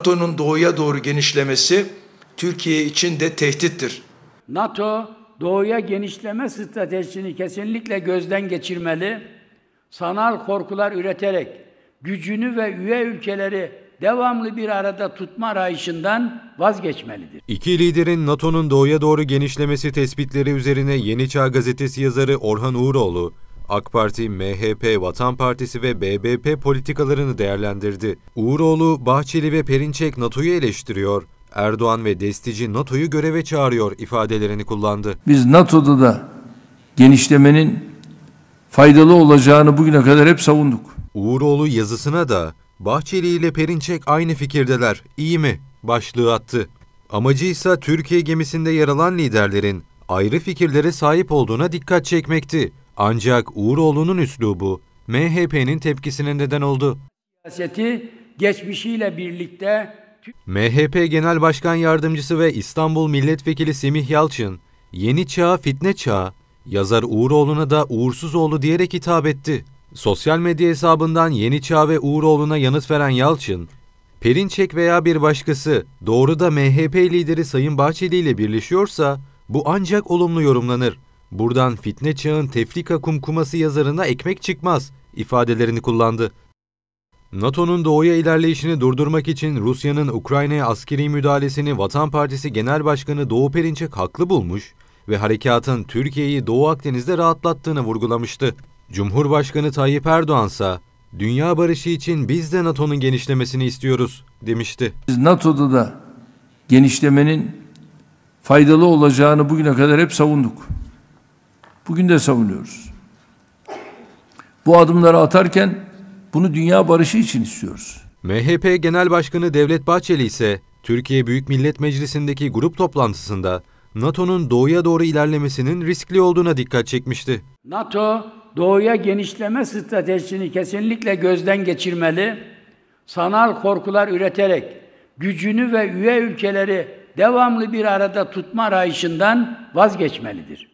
NATO'nun doğuya doğru genişlemesi Türkiye için de tehdittir. NATO doğuya genişleme stratejisini kesinlikle gözden geçirmeli, sanal korkular üreterek gücünü ve üye ülkeleri devamlı bir arada tutma arayışından vazgeçmelidir. İki liderin NATO'nun doğuya doğru genişlemesi tespitleri üzerine Yeni Çağ gazetesi yazarı Orhan Uğuroğlu, AK Parti, MHP, Vatan Partisi ve BBP politikalarını değerlendirdi. Uğuroğlu, Bahçeli ve Perinçek NATO'yu eleştiriyor. Erdoğan ve Destici NATO'yu göreve çağırıyor ifadelerini kullandı. Biz NATO'da da genişlemenin faydalı olacağını bugüne kadar hep savunduk. Uğuroğlu yazısına da Bahçeli ile Perinçek aynı fikirdeler, iyi mi? başlığı attı. Amacı ise Türkiye gemisinde yer alan liderlerin ayrı fikirlere sahip olduğuna dikkat çekmekti. Ancak Uğuroğlu'nun üslubu MHP'nin tepkisine neden oldu. Siyaseti geçmişiyle birlikte MHP Genel Başkan Yardımcısı ve İstanbul Milletvekili Semih Yalçın, yeni çağ fitne çağı, yazar Uğuroğlu'na da Uğursuzoğlu diyerek hitap etti. Sosyal medya hesabından Yeni Çağ ve Uğuroğlu'na yanıt veren Yalçın, Perinçek veya bir başkası doğru da MHP lideri Sayın Bahçeli ile birleşiyorsa bu ancak olumlu yorumlanır. Buradan fitne çağın tefrika kumkuması yazarına ekmek çıkmaz ifadelerini kullandı. NATO'nun doğuya ilerleyişini durdurmak için Rusya'nın Ukrayna'ya askeri müdahalesini Vatan Partisi Genel Başkanı Doğu Perinçek haklı bulmuş ve harekatın Türkiye'yi Doğu Akdeniz'de rahatlattığını vurgulamıştı. Cumhurbaşkanı Tayyip Erdoğan ise dünya barışı için biz de NATO'nun genişlemesini istiyoruz demişti. Biz NATO'da da genişlemenin faydalı olacağını bugüne kadar hep savunduk. Bugün de savunuyoruz. Bu adımları atarken bunu dünya barışı için istiyoruz. MHP Genel Başkanı Devlet Bahçeli ise Türkiye Büyük Millet Meclisi'ndeki grup toplantısında NATO'nun doğuya doğru ilerlemesinin riskli olduğuna dikkat çekmişti. NATO doğuya genişleme stratejisini kesinlikle gözden geçirmeli, sanal korkular üreterek gücünü ve üye ülkeleri devamlı bir arada tutma arayışından vazgeçmelidir.